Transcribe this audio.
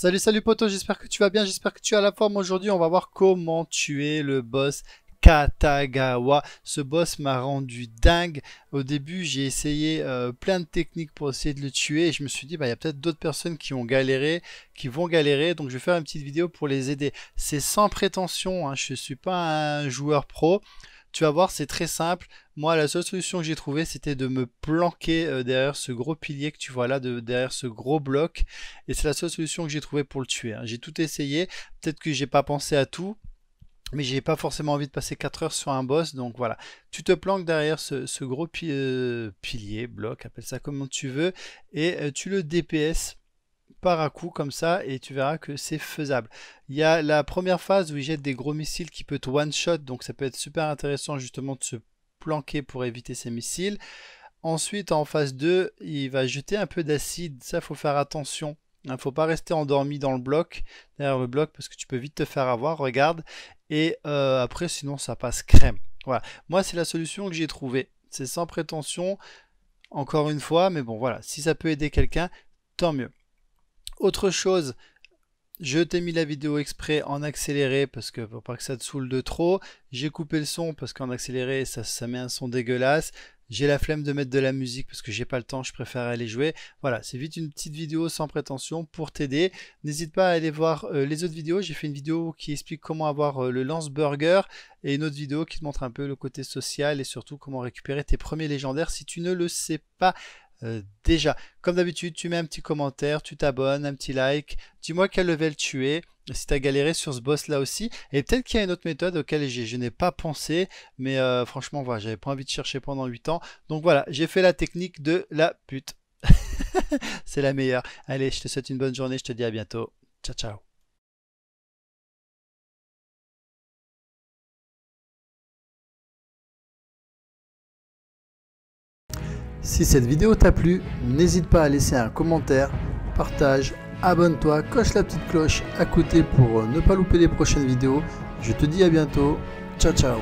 Salut, salut poto, j'espère que tu vas bien, j'espère que tu as la forme. Aujourd'hui, on va voir comment tuer le boss Katagawa. Ce boss m'a rendu dingue. Au début, j'ai essayé euh, plein de techniques pour essayer de le tuer et je me suis dit, bah, il y a peut-être d'autres personnes qui ont galéré, qui vont galérer, donc je vais faire une petite vidéo pour les aider. C'est sans prétention, hein. je suis pas un joueur pro. Tu vas voir, c'est très simple. Moi, la seule solution que j'ai trouvée, c'était de me planquer euh, derrière ce gros pilier que tu vois là, de, derrière ce gros bloc. Et c'est la seule solution que j'ai trouvée pour le tuer. Hein. J'ai tout essayé. Peut-être que j'ai pas pensé à tout. Mais j'ai pas forcément envie de passer 4 heures sur un boss, donc voilà. Tu te planques derrière ce, ce gros euh, pilier, bloc, appelle ça comme tu veux, et euh, tu le DPS par à coup comme ça et tu verras que c'est faisable. Il y a la première phase où il jette des gros missiles qui peut te one-shot, donc ça peut être super intéressant justement de se planquer pour éviter ces missiles. Ensuite, en phase 2, il va jeter un peu d'acide, ça faut faire attention. Il ne faut pas rester endormi dans le bloc, derrière le bloc, parce que tu peux vite te faire avoir, regarde. Et euh, après, sinon, ça passe crème. Voilà. Moi, c'est la solution que j'ai trouvée. C'est sans prétention, encore une fois, mais bon, voilà. Si ça peut aider quelqu'un, tant mieux. Autre chose, je t'ai mis la vidéo exprès en accéléré parce que pour pas que ça te saoule de trop. J'ai coupé le son parce qu'en accéléré ça, ça met un son dégueulasse. J'ai la flemme de mettre de la musique parce que j'ai pas le temps, je préfère aller jouer. Voilà, c'est vite une petite vidéo sans prétention pour t'aider. N'hésite pas à aller voir euh, les autres vidéos. J'ai fait une vidéo qui explique comment avoir euh, le lance burger et une autre vidéo qui te montre un peu le côté social et surtout comment récupérer tes premiers légendaires si tu ne le sais pas. Euh, déjà. Comme d'habitude, tu mets un petit commentaire, tu t'abonnes, un petit like. Dis-moi quel level tu es, si tu as galéré sur ce boss là aussi. Et peut-être qu'il y a une autre méthode auquel je n'ai pas pensé, mais euh, franchement, voilà, j'avais pas envie de chercher pendant 8 ans. Donc voilà, j'ai fait la technique de la pute. C'est la meilleure. Allez, je te souhaite une bonne journée, je te dis à bientôt. Ciao, ciao. Si cette vidéo t'a plu, n'hésite pas à laisser un commentaire, partage, abonne-toi, coche la petite cloche à côté pour euh, ne pas louper les prochaines vidéos. Je te dis à bientôt, ciao ciao